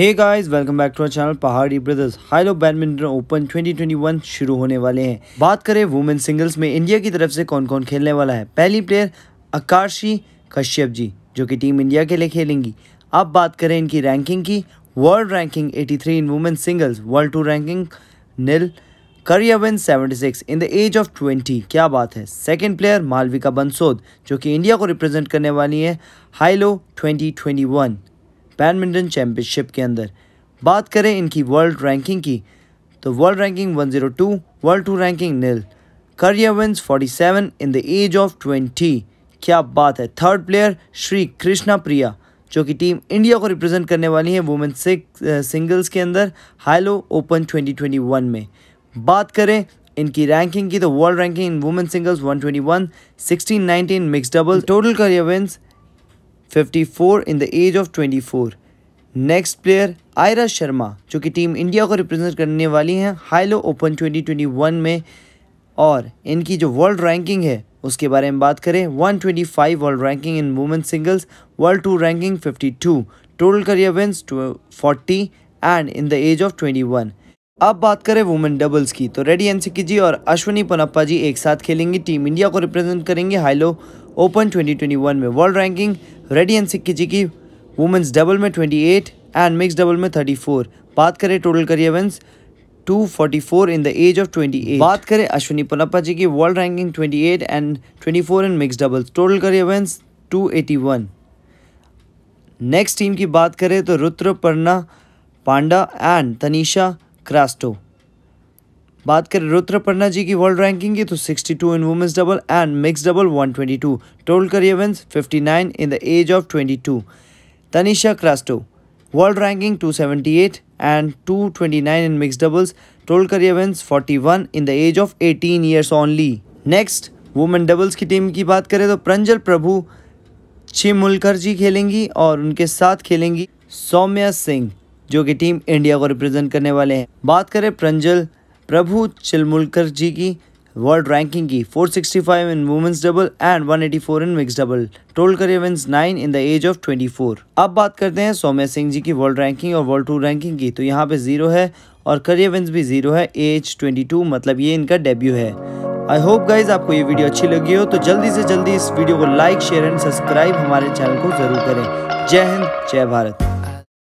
Hey guys welcome back to channel Pahadi brothers Hylo badminton open 2021 शुरू होने वाले हैं बात करें वुमेन सिंगल्स में इंडिया की तरफ से कौन कौन खेलने वाला है पहली प्लेयर आकाशी कश्यप जी जो कि टीम इंडिया के लिए खेलेंगी अब बात करें इनकी रैंकिंग की world ranking 83 in women singles world tour ranking nil career win six in the age of twenty क्या बात है सेकेंड प्लेयर मालविका बंसोद जो कि इंडिया को रिप्रेजेंट करने वाली है हाइलो ट्वेंटी बैडमिंटन चैम्पियनशिप के अंदर बात करें इनकी वर्ल्ड रैंकिंग की तो world ranking 102, world tour ranking nil career wins 47 in the age of 20 क्या बात है थर्ड प्लेयर श्री कृष्णा प्रिया जो कि टीम इंडिया को रिप्रेजेंट करने वाली है वुमेन सिंगल्स uh, के अंदर हाइलो ओपन 2021 में बात करें इनकी रैंकिंग की तो world ranking in women singles 121, 16, 19 mix double total career wins 54 in the age of 24 next player Aira Sharma जो कि टीम इंडिया को रिप्रेजेंट करने वाली हैं हाईलो ओपन 2021 में और इनकी जो वर्ल्ड रैंकिंग है उसके बारे में बात करें 125 world ranking in women singles world tour ranking 52 total career wins 40 and in the age of 21 अब बात करें वुमेन डबल्स की तो रेडी एनसिकी जी और अश्विनी पनप्पा जी एक साथ खेलेंगी टीम इंडिया को रिप्रेजेंट करेंगे हाइलो ओपन 2021 में world ranking Reddy and Sikki ji की वुमेंस डबल में 28 एंड मिक्स डबल में 34 बात करें total career wins 244 in the age of 28. बात करें अश्विनी पोनप्पा जी की world ranking 28 and 24 in mix doubles total career wins 281. Next team की बात करें तो रुद्र पर्णा पांडा एंड तनिषा क्रास्टो बात करें रुद्र पन्ना जी की वर्ल्ड रैंकिंग की तो 62 in women's double and mix double 122 total career wins 59 in the age of 22 Tanisha Crasto world ranking 278 and 229 in mix doubles total career wins 41 in the age of 18 years only next women doubles की team की बात करें तो प्रंजल प्रभु छिमुलकर जी खेलेंगी और उनके साथ खेलेंगी सौम्या सिंह जो कि टीम इंडिया को रिप्रेजेंट करने वाले हैं बात करें प्रंजल प्रभु चिलमुलकर जी की वर्ल्ड रैंकिंग की 465 in women's double and 184 in mix double total career wins 9 in the age of 24 अब बात करते हैं सौम्या सिंह जी की वर्ल्ड रैंकिंग और वर्ल्ड टूर रैंकिंग की तो यहाँ पे जीरो है और करियर विंस भी जीरो है एज 22 मतलब ये इनका डेब्यू है आई होप गाइज आपको ये वीडियो अच्छी लगी हो तो जल्दी से जल्दी इस वीडियो को लाइक शेयर एंड सब्सक्राइब हमारे चैनल को जरूर करें जय हिंद जय भारत